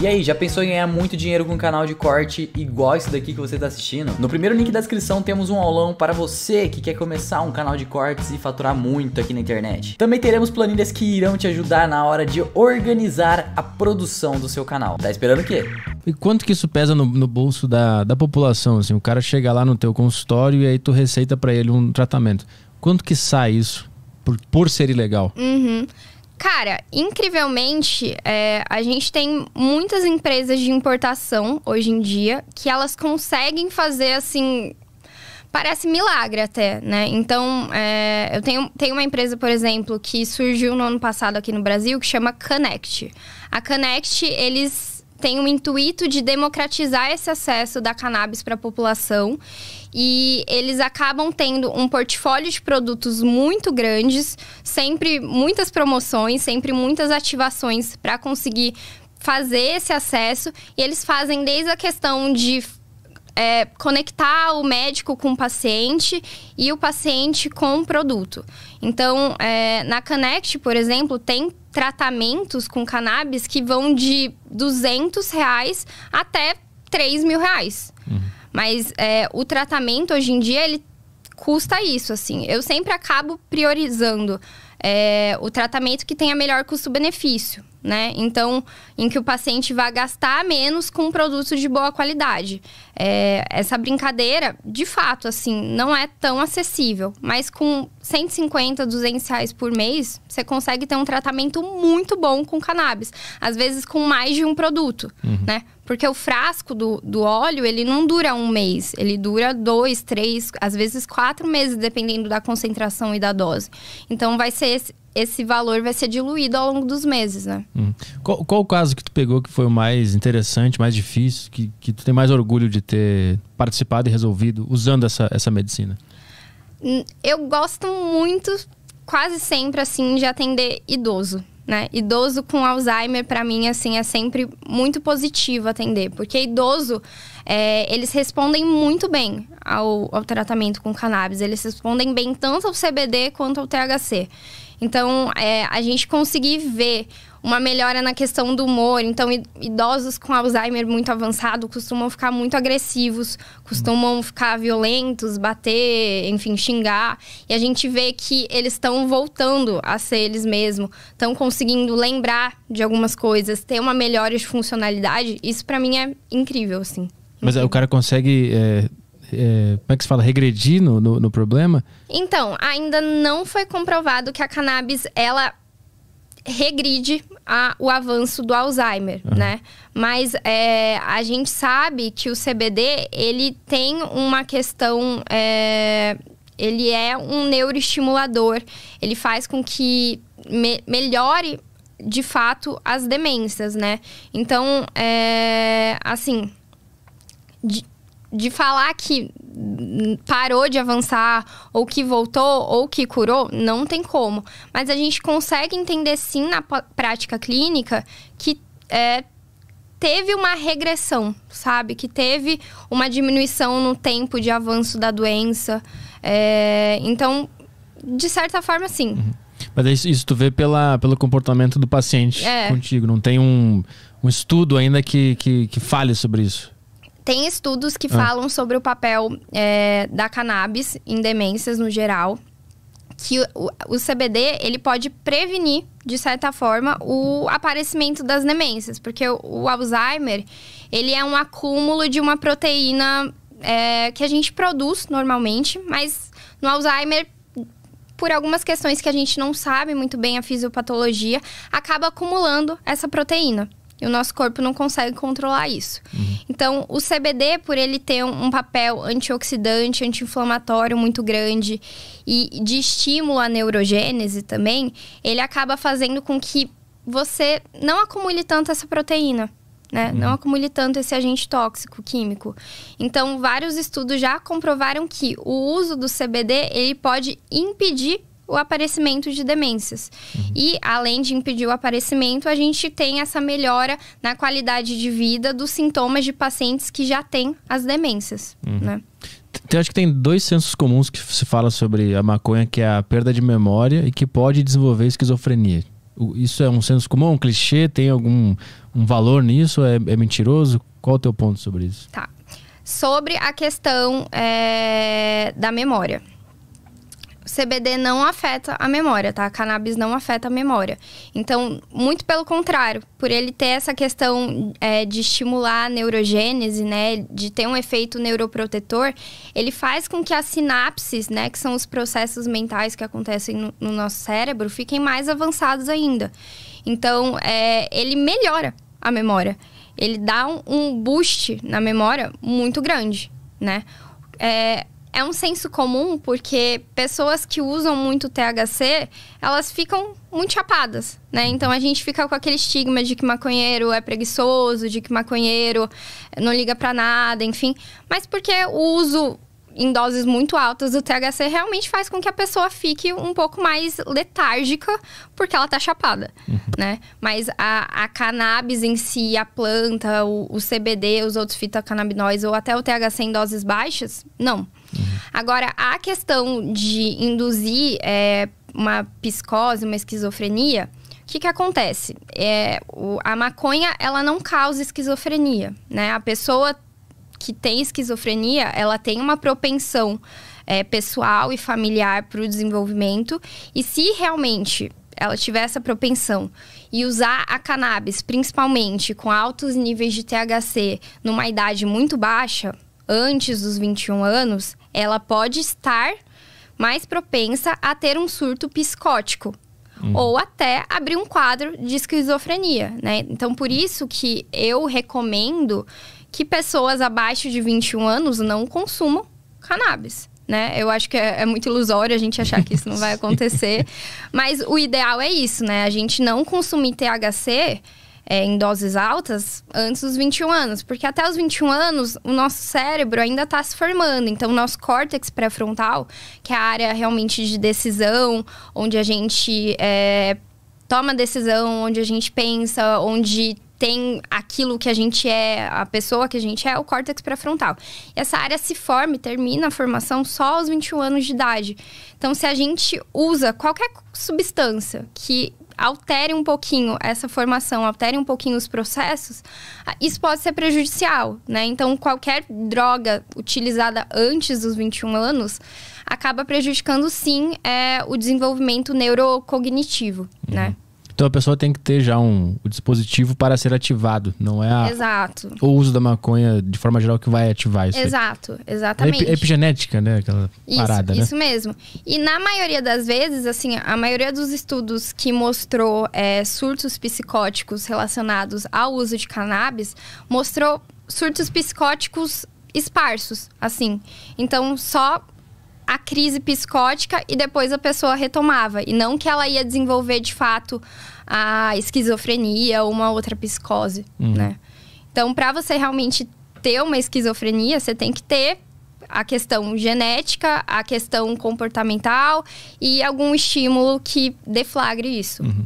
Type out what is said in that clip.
E aí, já pensou em ganhar muito dinheiro com um canal de corte igual esse daqui que você está assistindo? No primeiro link da descrição temos um aulão para você que quer começar um canal de cortes e faturar muito aqui na internet. Também teremos planilhas que irão te ajudar na hora de organizar a produção do seu canal. Tá esperando o quê? E quanto que isso pesa no, no bolso da, da população? Assim, o cara chega lá no teu consultório e aí tu receita para ele um tratamento. Quanto que sai isso por, por ser ilegal? Uhum. Cara, incrivelmente, é, a gente tem muitas empresas de importação hoje em dia que elas conseguem fazer assim. Parece milagre até, né? Então, é, eu tenho, tenho uma empresa, por exemplo, que surgiu no ano passado aqui no Brasil, que chama Connect. A Connect, eles tem o um intuito de democratizar esse acesso da cannabis para a população e eles acabam tendo um portfólio de produtos muito grandes, sempre muitas promoções, sempre muitas ativações para conseguir fazer esse acesso e eles fazem desde a questão de é, conectar o médico com o paciente e o paciente com o produto. Então, é, na Connect, por exemplo, tem tratamentos com cannabis que vão de 200 reais até 3 mil reais. Uhum. Mas é, o tratamento, hoje em dia, ele custa isso, assim. Eu sempre acabo priorizando é, o tratamento que tem a melhor custo-benefício né? Então, em que o paciente vai gastar menos com um produto de boa qualidade. É, essa brincadeira, de fato, assim, não é tão acessível. Mas com 150, 200 reais por mês, você consegue ter um tratamento muito bom com cannabis. Às vezes com mais de um produto, uhum. né? Porque o frasco do, do óleo, ele não dura um mês. Ele dura dois, três, às vezes quatro meses, dependendo da concentração e da dose. Então, vai ser esse valor vai ser diluído ao longo dos meses, né? Hum. Qual, qual, o caso que tu pegou que foi o mais interessante, mais difícil, que, que tu tem mais orgulho de ter participado e resolvido usando essa, essa medicina? Hum, eu gosto muito, quase sempre, assim, de atender idoso. Né? Idoso com Alzheimer, para mim, assim, é sempre muito positivo atender. Porque idoso é, eles respondem muito bem ao, ao tratamento com cannabis. Eles respondem bem tanto ao CBD quanto ao THC. Então, é, a gente conseguir ver uma melhora na questão do humor. Então, idosos com Alzheimer muito avançado costumam ficar muito agressivos, costumam ficar violentos, bater, enfim, xingar. E a gente vê que eles estão voltando a ser eles mesmos, estão conseguindo lembrar de algumas coisas, ter uma melhora de funcionalidade. Isso, para mim, é incrível, assim. Mas uhum. o cara consegue. É, é, como é que se fala? Regredir no, no, no problema? Então, ainda não foi comprovado que a cannabis ela regride a, o avanço do Alzheimer, uhum. né? Mas é, a gente sabe que o CBD ele tem uma questão, é, ele é um neuroestimulador, ele faz com que me, melhore de fato as demências, né? Então, é, assim, de, de falar que parou de avançar, ou que voltou, ou que curou, não tem como. Mas a gente consegue entender sim na prática clínica que é, teve uma regressão, sabe? Que teve uma diminuição no tempo de avanço da doença. É, então, de certa forma, sim. Uhum. Mas é isso, isso tu vê pela, pelo comportamento do paciente é. contigo. Não tem um, um estudo ainda que, que, que fale sobre isso. Tem estudos que ah. falam sobre o papel é, da cannabis em demências no geral. Que o, o CBD, ele pode prevenir, de certa forma, o aparecimento das demências. Porque o, o Alzheimer, ele é um acúmulo de uma proteína é, que a gente produz normalmente. Mas no Alzheimer, por algumas questões que a gente não sabe muito bem a fisiopatologia, acaba acumulando essa proteína. E o nosso corpo não consegue controlar isso. Uhum. Então, o CBD, por ele ter um, papel antioxidante, anti-inflamatório muito grande e de estímulo à neurogênese também, ele acaba fazendo com que você não acumule tanto essa proteína. Né? Uhum. Não acumule tanto esse agente tóxico químico. Então, vários estudos já comprovaram que o uso do CBD ele pode impedir o aparecimento de demências. Uhum. E, além de impedir o aparecimento, a gente tem essa melhora na qualidade de vida dos sintomas de pacientes que já têm as demências. Uhum. Né? Então, acho que tem dois sensos comuns que se fala sobre a maconha, que é a perda de memória e que pode desenvolver esquizofrenia. Isso é um senso comum, um clichê? Tem algum um valor nisso? É, é mentiroso? Qual o teu ponto sobre isso? Tá. Sobre a questão é, da memória. CBD não afeta a memória, tá? A cannabis não afeta a memória. Então, muito pelo contrário, por ele ter essa questão é, de estimular a neurogênese, né? De ter um efeito neuroprotetor, ele faz com que as sinapses, né? Que são os processos mentais que acontecem no, no nosso cérebro, fiquem mais avançados ainda. Então, é, ele melhora a memória. Ele dá um, um boost na memória muito grande, né? É, é um senso comum porque pessoas que usam muito THC, elas ficam muito chapadas, né? Então a gente fica com aquele estigma de que maconheiro é preguiçoso, de que maconheiro eh, não liga para nada, enfim. Mas porque o uso em doses muito altas do THC realmente faz com que a pessoa fique um pouco mais letárgica porque ela tá chapada, uhum. né? Mas a, a, cannabis em si, a planta, o, o CBD, os outros fitocannabinoides ou até o THC em doses baixas, não. Agora, a questão de induzir é, uma psicose, uma esquizofrenia, o que, que acontece? É, o, a maconha, ela não causa esquizofrenia, né? A pessoa que tem esquizofrenia, ela tem uma propensão é, pessoal e familiar para o desenvolvimento. E se realmente ela tiver essa propensão e usar a cannabis, principalmente com altos níveis de THC, numa idade muito baixa, antes dos 21 anos, ela pode estar mais propensa a ter um surto psicótico. Uhum. Ou até abrir um quadro de esquizofrenia, né? Então, por isso que eu recomendo que pessoas abaixo de 21 anos não consumam cannabis. Né? Eu acho que é, é muito ilusório a gente achar que isso não vai acontecer. Mas o ideal é isso, né? A gente não consumir THC é, em doses altas antes dos 21 anos, porque até os 21 anos o nosso cérebro ainda está se formando. Então, o nosso córtex pré-frontal, que é a área realmente de decisão, onde a gente é, toma decisão, onde a gente pensa, onde tem aquilo que a gente é, a pessoa que a gente é, o córtex pré-frontal. E essa área se forma e termina a formação só aos 21 anos de idade. Então, se a gente usa qualquer substância que altere um pouquinho essa formação, altere um pouquinho os processos, ah, isso pode ser prejudicial, né? Então, qualquer droga utilizada antes dos 21 anos acaba prejudicando, sim, é, o desenvolvimento neurocognitivo, né? uhum. né? Então a pessoa tem que ter já um, um dispositivo para ser ativado, não é a, Exato. o uso da maconha de forma geral que vai ativar isso. Exato, aí. É exatamente. É epigenética, né? Aquela isso, parada, né? isso né? mesmo. E na maioria das vezes, assim, a maioria dos estudos que mostrou é, surtos psicóticos relacionados ao uso de cannabis mostrou surtos psicóticos esparsos, assim. Então só a crise psicótica e depois a pessoa retomava. E não que ela ia desenvolver de fato a esquizofrenia ou uma outra psicose, uhum. né? Então, para você realmente ter uma esquizofrenia, você tem que ter a questão genética, a questão comportamental e algum estímulo que deflagre isso. Uhum.